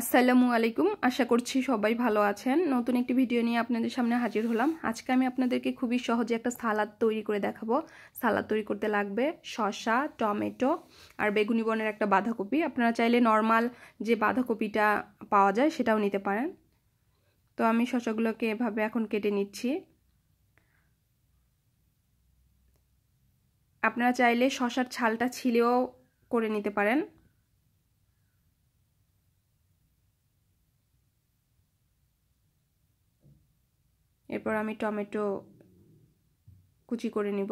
আসসালামু আলাইকুম আশা করছি সবাই ভালো আছেন নতুন একটি ভিডিও নিয়ে আপনাদের সামনে হাজির হলাম আজকে আমি আপনাদেরকে খুবই সহজে একটা সালাদ তৈরি করে দেখাবো সালাদ তৈরি করতে লাগবে শশা টমেটো আর বেগুনি বনের একটা বাঁধাকপি আপনারা চাইলে নর্মাল যে বাঁধাকপিটা পাওয়া যায় সেটাও নিতে পারেন তো আমি শশাগুলোকে এভাবে এখন কেটে নিচ্ছি আপনারা চাইলে শশার ছালটা ছিলেও করে নিতে পারেন এরপর আমি টমেটো কুচি করে নিব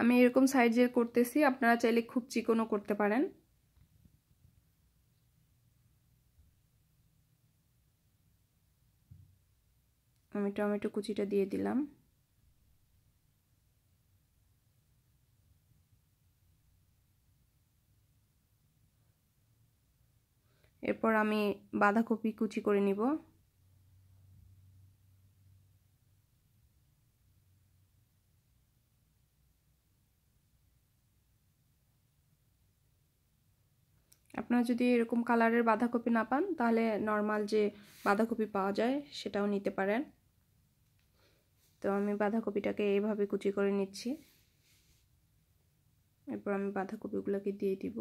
আমি এরকম সাইজের করতেছি আপনারা চাইলে খুব চিকনও করতে পারেন আমি টমেটো কুচিটা দিয়ে দিলাম এরপর আমি বাঁধাকপি কুচি করে নিব আপনারা যদি এরকম কালারের বাঁধাকপি না পান তাহলে নর্মাল যে বাঁধাকপি পাওয়া যায় সেটাও নিতে পারেন তো আমি বাঁধাকপিটাকে এইভাবে কুচি করে নিচ্ছি এরপর আমি বাঁধাকপিগুলোকে দিয়ে দিব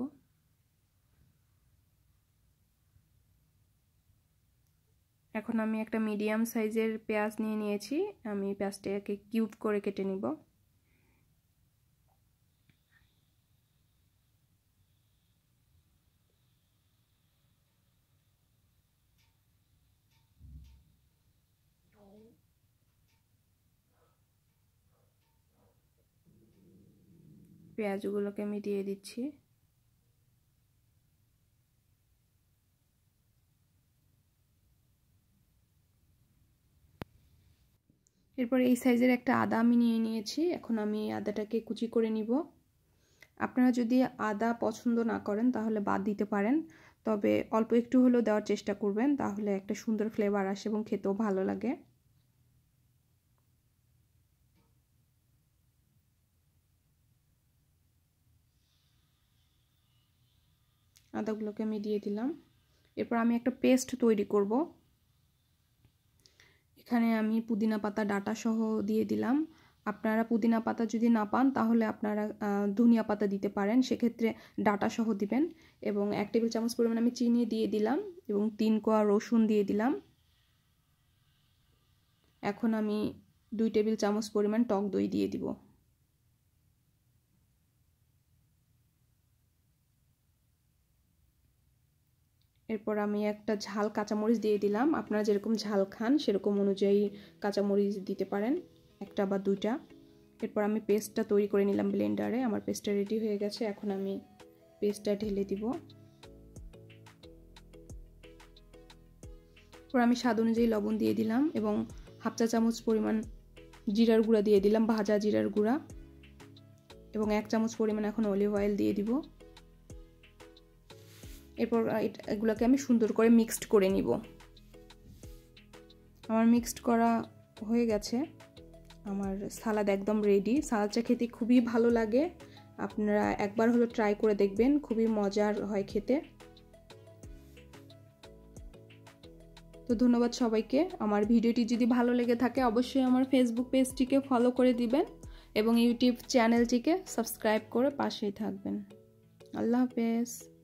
এখন আমি একটা মিডিয়াম সাইজের পেঁয়াজ নিয়ে নিয়েছি আমি পেঁয়াজটাকে কিউব করে কেটে নিব পেঁয়াজগুলোকে আমি দিয়ে দিচ্ছি এরপর এই সাইজের একটা আদা আমি নিয়ে নিয়েছি এখন আমি এই আদাটাকে কুচি করে নিব আপনারা যদি আদা পছন্দ না করেন তাহলে বাদ দিতে পারেন তবে অল্প একটু হলেও দেওয়ার চেষ্টা করবেন তাহলে একটা সুন্দর ফ্লেভার আসে এবং খেতেও ভালো লাগে আদাগুলোকে আমি দিয়ে দিলাম এরপর আমি একটা পেস্ট তৈরি করব এখানে আমি পুদিনা পাতা ডাটা সহ দিয়ে দিলাম আপনারা পুদিনা পাতা যদি না পান তাহলে আপনারা ধনিয়া পাতা দিতে পারেন সেক্ষেত্রে ডাটা সহ দিবেন এবং এক টেবিল চামচ পরিমাণ আমি চিনি দিয়ে দিলাম এবং তিন কোয়া রসুন দিয়ে দিলাম এখন আমি দুই টেবিল চামচ পরিমাণ টক দই দিয়ে দিব এরপর আমি একটা ঝাল কাঁচামরিচ দিয়ে দিলাম আপনারা যেরকম ঝাল খান সেরকম অনুযায়ী কাঁচামরিচ দিতে পারেন একটা বা দুইটা এরপর আমি পেস্টটা তৈরি করে নিলাম ব্লেন্ডারে আমার পেস্টটা রেডি হয়ে গেছে এখন আমি পেস্টটা ঢেলে দিব এরপর আমি স্বাদ অনুযায়ী লবণ দিয়ে দিলাম এবং হাফ চা চামচ পরিমাণ জিরার গুঁড়া দিয়ে দিলাম ভাজা জিরার গুঁড়া এবং এক চামচ পরিমাণ এখন অলিভ অয়েল দিয়ে দিব এরপর এগুলোকে আমি সুন্দর করে মিক্সড করে নিব আমার মিক্সড করা হয়ে গেছে আমার সালাদ একদম রেডি সালাদটা খেতে খুবই ভালো লাগে আপনারা একবার হলো ট্রাই করে দেখবেন খুবই মজার হয় খেতে তো ধন্যবাদ সবাইকে আমার ভিডিওটি যদি ভালো লেগে থাকে অবশ্যই আমার ফেসবুক পেজটিকে ফলো করে দিবেন এবং ইউটিউব চ্যানেলটিকে সাবস্ক্রাইব করে পাশেই থাকবেন আল্লাহ হাফেজ